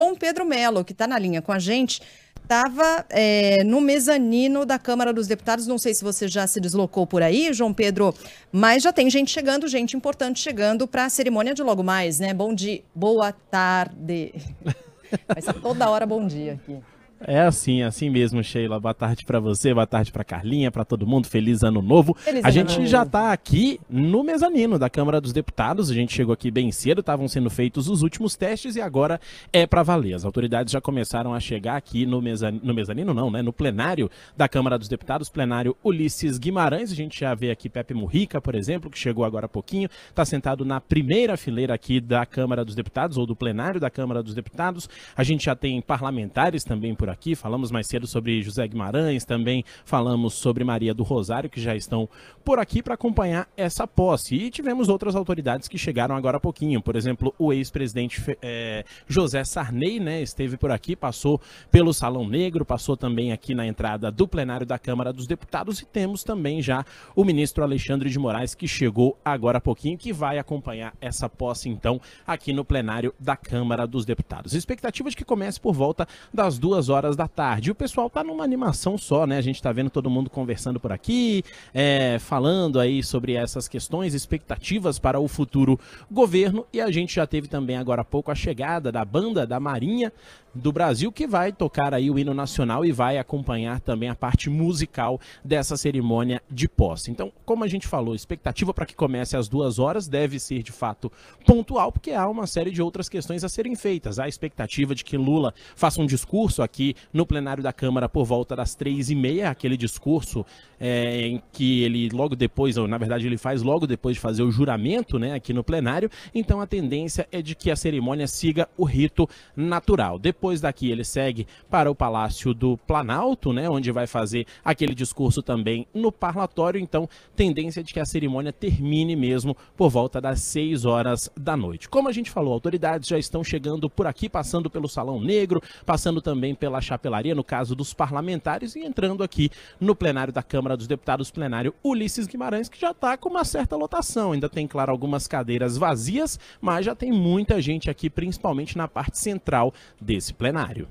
Dom Pedro Melo, que está na linha com a gente, estava é, no mezanino da Câmara dos Deputados. Não sei se você já se deslocou por aí, João Pedro, mas já tem gente chegando, gente importante chegando para a cerimônia de logo mais, né? Bom dia, boa tarde. Vai ser toda hora bom dia aqui. É assim, é assim mesmo, Sheila. Boa tarde para você, boa tarde para Carlinha, para todo mundo. Feliz ano novo. Feliz a gente novo. já tá aqui no mezanino da Câmara dos Deputados. A gente chegou aqui bem cedo, estavam sendo feitos os últimos testes e agora é para valer. As autoridades já começaram a chegar aqui no mezanino, no mezanino não, né, no plenário da Câmara dos Deputados, plenário Ulisses Guimarães. A gente já vê aqui Pepe Murrica, por exemplo, que chegou agora há pouquinho, tá sentado na primeira fileira aqui da Câmara dos Deputados ou do plenário da Câmara dos Deputados. A gente já tem parlamentares também por aqui, falamos mais cedo sobre José Guimarães, também falamos sobre Maria do Rosário, que já estão por aqui para acompanhar essa posse. E tivemos outras autoridades que chegaram agora há pouquinho, por exemplo, o ex-presidente é, José Sarney, né, esteve por aqui, passou pelo Salão Negro, passou também aqui na entrada do plenário da Câmara dos Deputados e temos também já o ministro Alexandre de Moraes, que chegou agora há pouquinho, que vai acompanhar essa posse, então, aqui no plenário da Câmara dos Deputados. Expectativa de que comece por volta das duas horas horas da tarde. E o pessoal tá numa animação só, né? A gente tá vendo todo mundo conversando por aqui, é, falando aí sobre essas questões, expectativas para o futuro governo. E a gente já teve também agora há pouco a chegada da banda da Marinha do Brasil, que vai tocar aí o hino nacional e vai acompanhar também a parte musical dessa cerimônia de posse. Então, como a gente falou, expectativa para que comece às duas horas deve ser de fato pontual, porque há uma série de outras questões a serem feitas. Há a expectativa de que Lula faça um discurso aqui no plenário da Câmara por volta das três e meia, aquele discurso é, em que ele logo depois, ou na verdade ele faz logo depois de fazer o juramento, né, aqui no plenário. Então a tendência é de que a cerimônia siga o rito natural. Depois daqui ele segue para o Palácio do Planalto, né, onde vai fazer aquele discurso também no parlatório. Então tendência de que a cerimônia termine mesmo por volta das seis horas da noite. Como a gente falou, autoridades já estão chegando por aqui, passando pelo Salão Negro, passando também pela pela chapelaria, no caso dos parlamentares, e entrando aqui no plenário da Câmara dos Deputados, plenário Ulisses Guimarães, que já está com uma certa lotação. Ainda tem, claro, algumas cadeiras vazias, mas já tem muita gente aqui, principalmente na parte central desse plenário.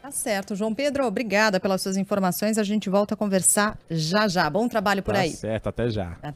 Tá certo, João Pedro, obrigada pelas suas informações. A gente volta a conversar já já. Bom trabalho por tá aí. Certo, até já. Até